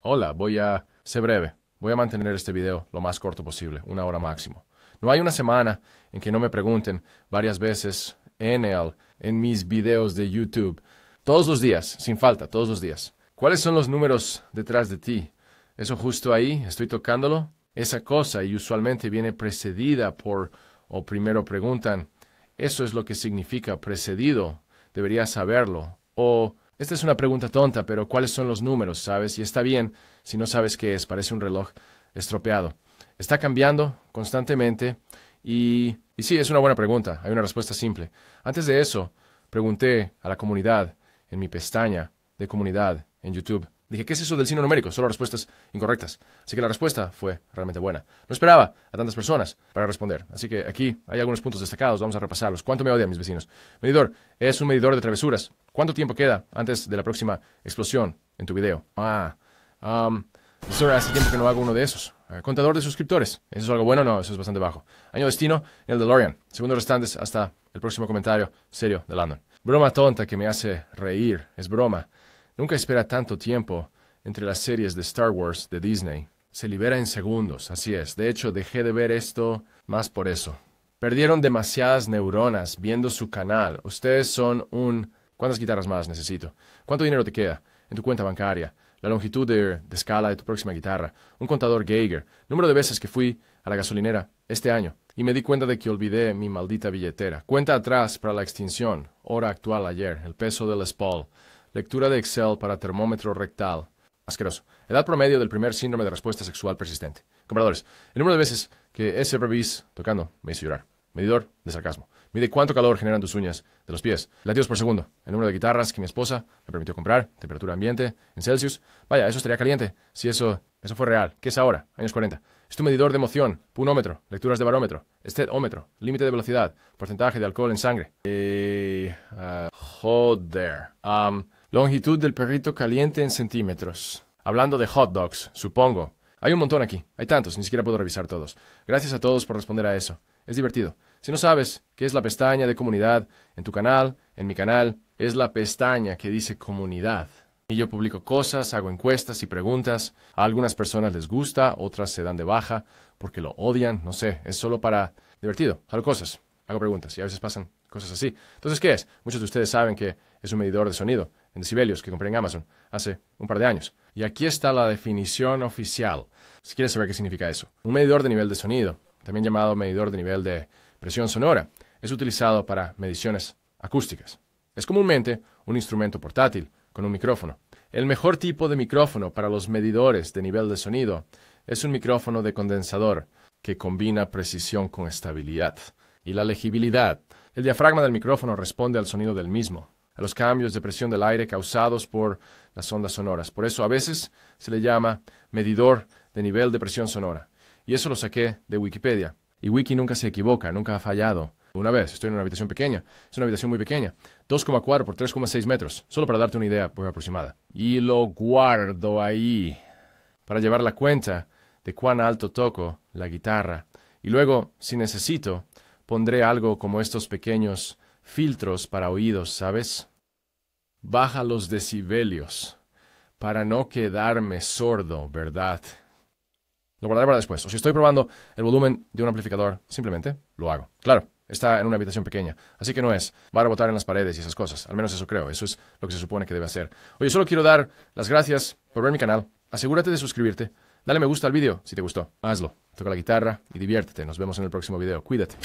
Hola, voy a... ser breve. Voy a mantener este video lo más corto posible, una hora máximo. No hay una semana en que no me pregunten varias veces en en mis videos de YouTube. Todos los días, sin falta, todos los días. ¿Cuáles son los números detrás de ti? Eso justo ahí, estoy tocándolo. Esa cosa y usualmente viene precedida por, o primero preguntan, eso es lo que significa precedido, deberías saberlo. O esta es una pregunta tonta, pero ¿cuáles son los números, sabes? Y está bien si no sabes qué es, parece un reloj estropeado. Está cambiando constantemente y, y sí, es una buena pregunta, hay una respuesta simple. Antes de eso, pregunté a la comunidad en mi pestaña de comunidad en YouTube. Dije, ¿qué es eso del signo numérico? Solo respuestas incorrectas. Así que la respuesta fue realmente buena. No esperaba a tantas personas para responder. Así que aquí hay algunos puntos destacados, vamos a repasarlos. ¿Cuánto me odian mis vecinos? Medidor, es un medidor de travesuras. ¿Cuánto tiempo queda antes de la próxima explosión en tu video? Ah, um, sir, hace tiempo que no hago uno de esos. Ah, contador de suscriptores. ¿Eso es algo bueno? No, eso es bastante bajo. Año destino, el DeLorean. Segundos restantes hasta el próximo comentario serio de Landon. Broma tonta que me hace reír. Es broma. Nunca espera tanto tiempo entre las series de Star Wars de Disney. Se libera en segundos, así es. De hecho, dejé de ver esto más por eso. Perdieron demasiadas neuronas viendo su canal. Ustedes son un ¿Cuántas guitarras más necesito? ¿Cuánto dinero te queda? En tu cuenta bancaria, la longitud de, escala de tu próxima guitarra, un contador Geiger, número de veces que fui a la gasolinera este año y me di cuenta de que olvidé mi maldita billetera. Cuenta atrás para la extinción, hora actual ayer, el peso del Spall, lectura de Excel para termómetro rectal. Asqueroso. Edad promedio del primer síndrome de respuesta sexual persistente. Compradores, el número de veces que ese revis tocando me hizo llorar. Medidor de sarcasmo. ¿De cuánto calor generan tus uñas de los pies. Latidos por segundo. El número de guitarras que mi esposa me permitió comprar. Temperatura ambiente en Celsius. Vaya, eso estaría caliente. Si eso, eso fue real. ¿Qué es ahora? Años 40. Es tu medidor de emoción, punómetro, lecturas de barómetro, estetómetro, límite de velocidad, porcentaje de alcohol en sangre. Eh, there. Ah, joder. longitud del perrito caliente en centímetros. Hablando de hot dogs, supongo. Hay un montón aquí. Hay tantos, ni siquiera puedo revisar todos. Gracias a todos por responder a eso. Es divertido. Si no sabes qué es la pestaña de comunidad en tu canal, en mi canal, es la pestaña que dice comunidad. Y yo publico cosas, hago encuestas y preguntas. A algunas personas les gusta, otras se dan de baja porque lo odian, no sé, es solo para divertido, hago cosas, hago preguntas y a veces pasan cosas así. Entonces, ¿qué es? Muchos de ustedes saben que es un medidor de sonido en decibelios que compré en Amazon hace un par de años. Y aquí está la definición oficial. Si quieres saber qué significa eso. Un medidor de nivel de sonido, también llamado medidor de nivel de presión sonora, es utilizado para mediciones acústicas. Es comúnmente un instrumento portátil con un micrófono. El mejor tipo de micrófono para los medidores de nivel de sonido es un micrófono de condensador que combina precisión con estabilidad y la legibilidad. El diafragma del micrófono responde al sonido del mismo, a los cambios de presión del aire causados por las ondas sonoras. Por eso a veces se le llama medidor de nivel de presión sonora. Y eso lo saqué de Wikipedia. Y Wiki nunca se equivoca, nunca ha fallado. Una vez, estoy en una habitación pequeña, es una habitación muy pequeña, 2,4 por 3,6 metros, solo para darte una idea muy aproximada. Y lo guardo ahí, para llevar la cuenta de cuán alto toco la guitarra. Y luego, si necesito, pondré algo como estos pequeños filtros para oídos, ¿sabes? Baja los decibelios, para no quedarme sordo, ¿verdad? Lo guardaré para después. O si estoy probando el volumen de un amplificador, simplemente lo hago. Claro, está en una habitación pequeña, así que no es. Va a rebotar en las paredes y esas cosas. Al menos eso creo. Eso es lo que se supone que debe hacer. Oye, solo quiero dar las gracias por ver mi canal. Asegúrate de suscribirte. Dale me gusta al vídeo si te gustó. Hazlo. Toca la guitarra y diviértete. Nos vemos en el próximo video. Cuídate.